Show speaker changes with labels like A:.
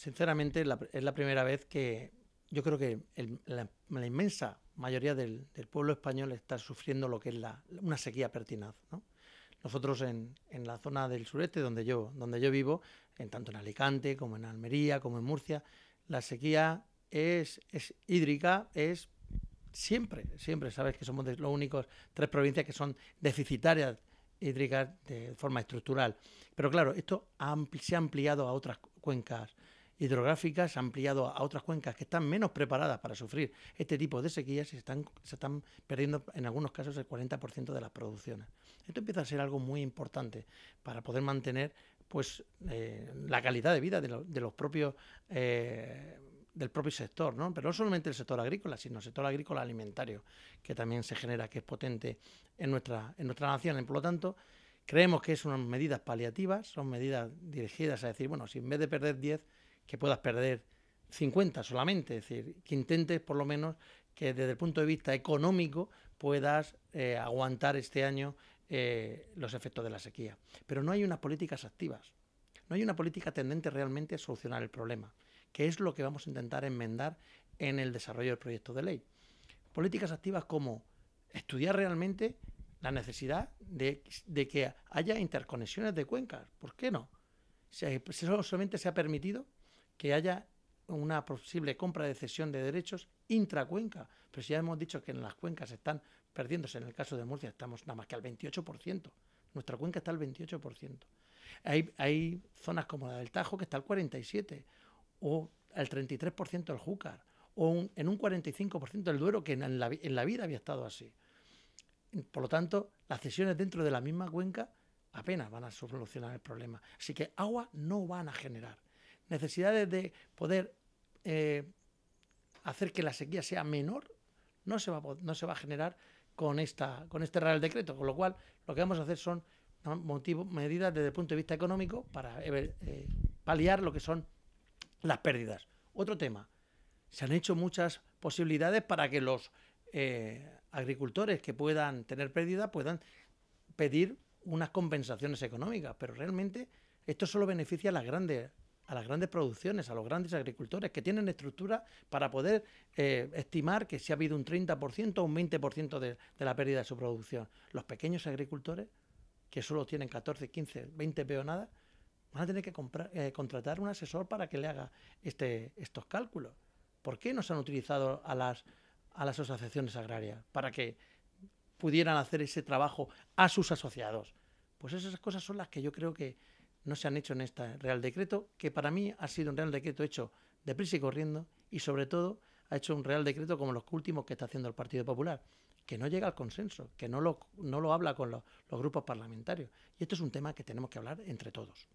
A: sinceramente es la primera vez que yo creo que la, inmensa mayoría del, pueblo español está sufriendo lo que es una sequía pertinaz. Nosotros en, la zona del sureste donde yo, donde yo vivo, en tanto en Alicante como en Almería, como en Murcia, la sequía es, hídrica, es siempre, siempre, sabes que somos los únicos tres provincias que son deficitarias hídricas de forma estructural. Pero claro, esto se ha ampliado a otras cuencas hidrográficas, ha ampliado a otras cuencas que están menos preparadas para sufrir este tipo de sequías y se están, se están perdiendo en algunos casos el 40% de las producciones. Esto empieza a ser algo muy importante para poder mantener pues eh, la calidad de vida de, los propios eh, del propio sector, ¿no? Pero no solamente el sector agrícola, sino el sector agrícola alimentario, que también se genera, que es potente en nuestra, en nuestra nación. Por lo tanto, creemos que son medidas paliativas, son medidas dirigidas a decir, bueno, si en vez de perder 10, que puedas perder 50 solamente, es decir, que intentes por lo menos que desde el punto de vista económico puedas eh, aguantar este año eh, los efectos de la sequía. Pero no hay unas políticas activas, no hay una política tendente realmente a solucionar el problema, que es lo que vamos a intentar enmendar en el desarrollo del proyecto de ley. Políticas activas como estudiar realmente la necesidad de, que haya interconexiones de cuencas. ¿Por qué no? Si, solamente se ha permitido que haya una posible compra de cesión de derechos intracuenca. Pero si ya hemos dicho que en las cuencas están perdiéndose, en el caso de Murcia estamos nada más que al 28%. Nuestra cuenca está al 28%. Hay, zonas como la del Tajo que está al 47%, o al 33% del Júcar, o en un 45% del Duero, que en la, en la vida había estado así. Por lo tanto, las cesiones dentro de la misma cuenca apenas van a solucionar el problema. Así que agua no van a generar necesidades de poder eh, hacer que la sequía sea menor, no se va a, no se va a generar con, esta, con este Real Decreto. Con lo cual, lo que vamos a hacer son medidas desde el punto de vista económico para eh, eh, paliar lo que son las pérdidas. Otro tema, se han hecho muchas posibilidades para que los agricultores que puedan tener pérdidas puedan pedir unas compensaciones económicas, pero realmente esto solo beneficia a las grandes a las grandes producciones, a los grandes agricultores que tienen estructura para poder eh, estimar que si ha habido un 30% o un 20% de, la pérdida de su producción. Los pequeños agricultores, que solo tienen 14, 15, 20 peonadas, van a tener que eh, contratar un asesor para que le haga este, estos cálculos. ¿Por qué no se han utilizado a las, a las asociaciones agrarias para que pudieran hacer ese trabajo a sus asociados? Pues esas cosas son las que yo creo que, no se han hecho en este Real Decreto, que para mí ha sido un Real Decreto hecho deprisa y corriendo y sobre todo ha hecho un Real Decreto como los últimos que está haciendo el Partido Popular, que no llega al consenso, que no lo, no lo habla con los grupos parlamentarios. Y esto es un tema que tenemos que hablar entre todos.